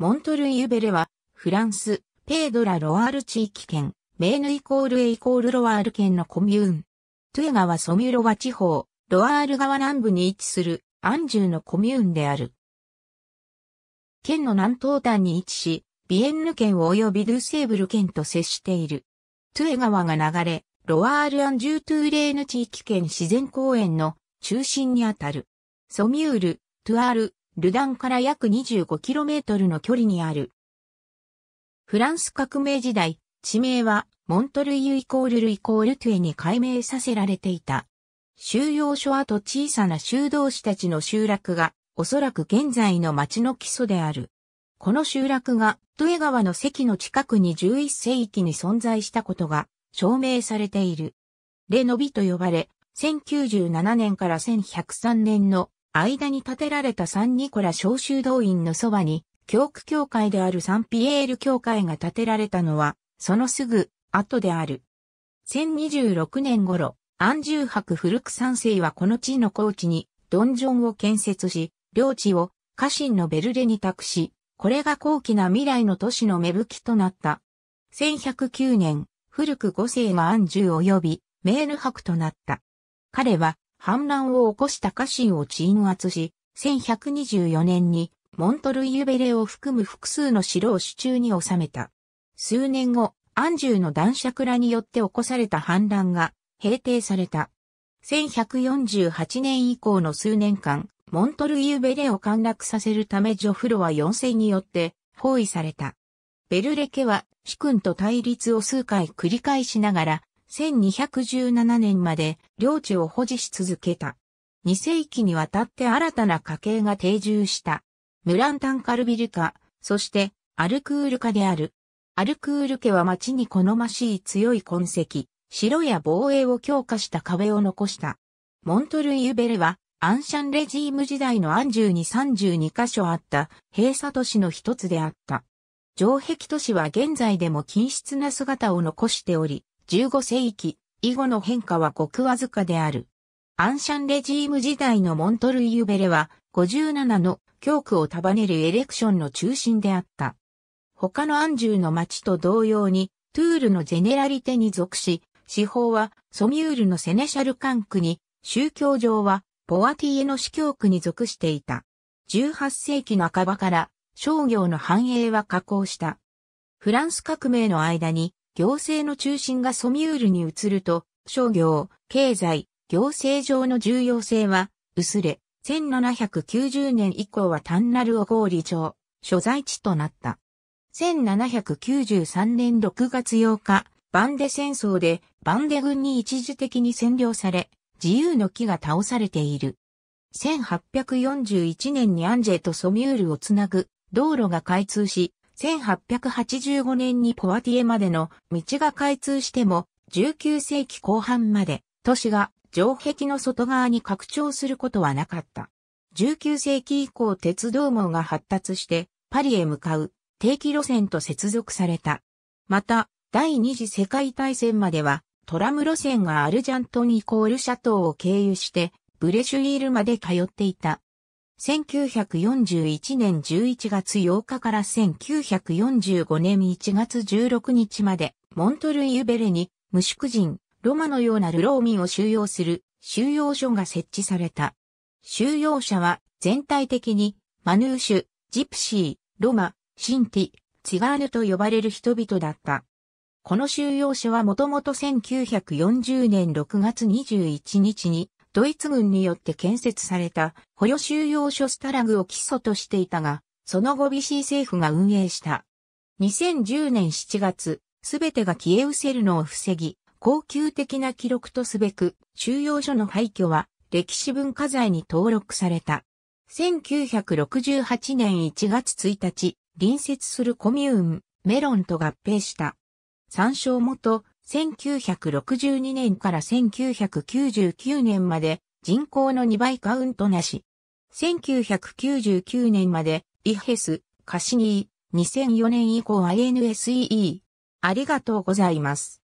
モントルイユベレは、フランス、ペードラ・ロワール地域圏、メーヌイコールエイコールロワール県のコミューン。トゥエ川ソミュロワ地方、ロワール川南部に位置する、アンジュのコミューンである。県の南東端に位置し、ビエンヌ県及びドゥセーブル県と接している。トゥエ川が流れ、ロワール・アンジュ・トゥーレーヌ地域圏自然公園の中心にあたる。ソミュール、トゥアール、ルダンから約 25km の距離にある。フランス革命時代、地名はモントルイユイコールルイコールトゥエに改名させられていた。収容所跡小さな修道士たちの集落が、おそらく現在の町の基礎である。この集落が、トゥエ川の堰の近くに11世紀に存在したことが証明されている。レノビと呼ばれ、1097年から1103年の間に建てられたサンニコラ召集動員のそばに、教区教会であるサンピエール教会が建てられたのは、そのすぐ後である。1026年頃、安住博古く三世はこの地の高地に、ドンジョンを建設し、領地を家臣のベルレに託し、これが高貴な未来の都市の芽吹きとなった。1109年、古く五世が安住及び、メール博となった。彼は、反乱を起こした家臣を鎮圧し、1124年にモントルイユベレを含む複数の城を手中に収めた。数年後、安住の男爵らによって起こされた反乱が平定された。1148年以降の数年間、モントルイユベレを陥落させるためジョフロは4世によって包囲された。ベルレ家は主君と対立を数回繰り返しながら、1217年まで領地を保持し続けた。二世紀にわたって新たな家系が定住した。ムランタンカルビル家、そしてアルクール家である。アルクール家は町に好ましい強い痕跡、城や防衛を強化した壁を残した。モントルイユベレは、アンシャンレジーム時代のアンジュに32カ所あった閉鎖都市の一つであった。城壁都市は現在でも均質な姿を残しており、15世紀、以後の変化はごくわずかである。アンシャンレジーム時代のモントルイユベレは57の教区を束ねるエレクションの中心であった。他のアンジューの町と同様にトゥールのジェネラリテに属し、司法はソミュールのセネシャル管区に、宗教上はポワティエの司教区に属していた。18世紀の半ばから商業の繁栄は加工した。フランス革命の間に行政の中心がソミュールに移ると、商業、経済、行政上の重要性は、薄れ、1790年以降は単なる小郡町、所在地となった。1793年6月8日、バンデ戦争でバンデ軍に一時的に占領され、自由の木が倒されている。1841年にアンジェとソミュールをつなぐ道路が開通し、1885年にポワティエまでの道が開通しても、19世紀後半まで都市が城壁の外側に拡張することはなかった。19世紀以降鉄道網が発達してパリへ向かう定期路線と接続された。また、第二次世界大戦まではトラム路線がアルジャントニコールシャトーを経由してブレシュイールまで通っていた。1941年11月8日から1945年1月16日まで、モントルイユベレに、無宿人、ロマのようなルローミンを収容する収容所が設置された。収容者は全体的にマヌーシュ、ジプシー、ロマ、シンティ、ツィガーヌと呼ばれる人々だった。この収容者はもともと1940年6月21日にドイツ軍によって建設された捕虜収容所スタラグを基礎としていたが、その後ビシー政府が運営した。2010年7月、すべてが消え失せるのを防ぎ、恒久的な記録とすべく、収容所の廃墟は歴史文化財に登録された。1968年1月1日、隣接するコミューン、メロンと合併した。参照元、1962年から1999年まで人口の2倍カウントなし。1999年までイヘス、カシニー、2004年以降は n s e e ありがとうございます。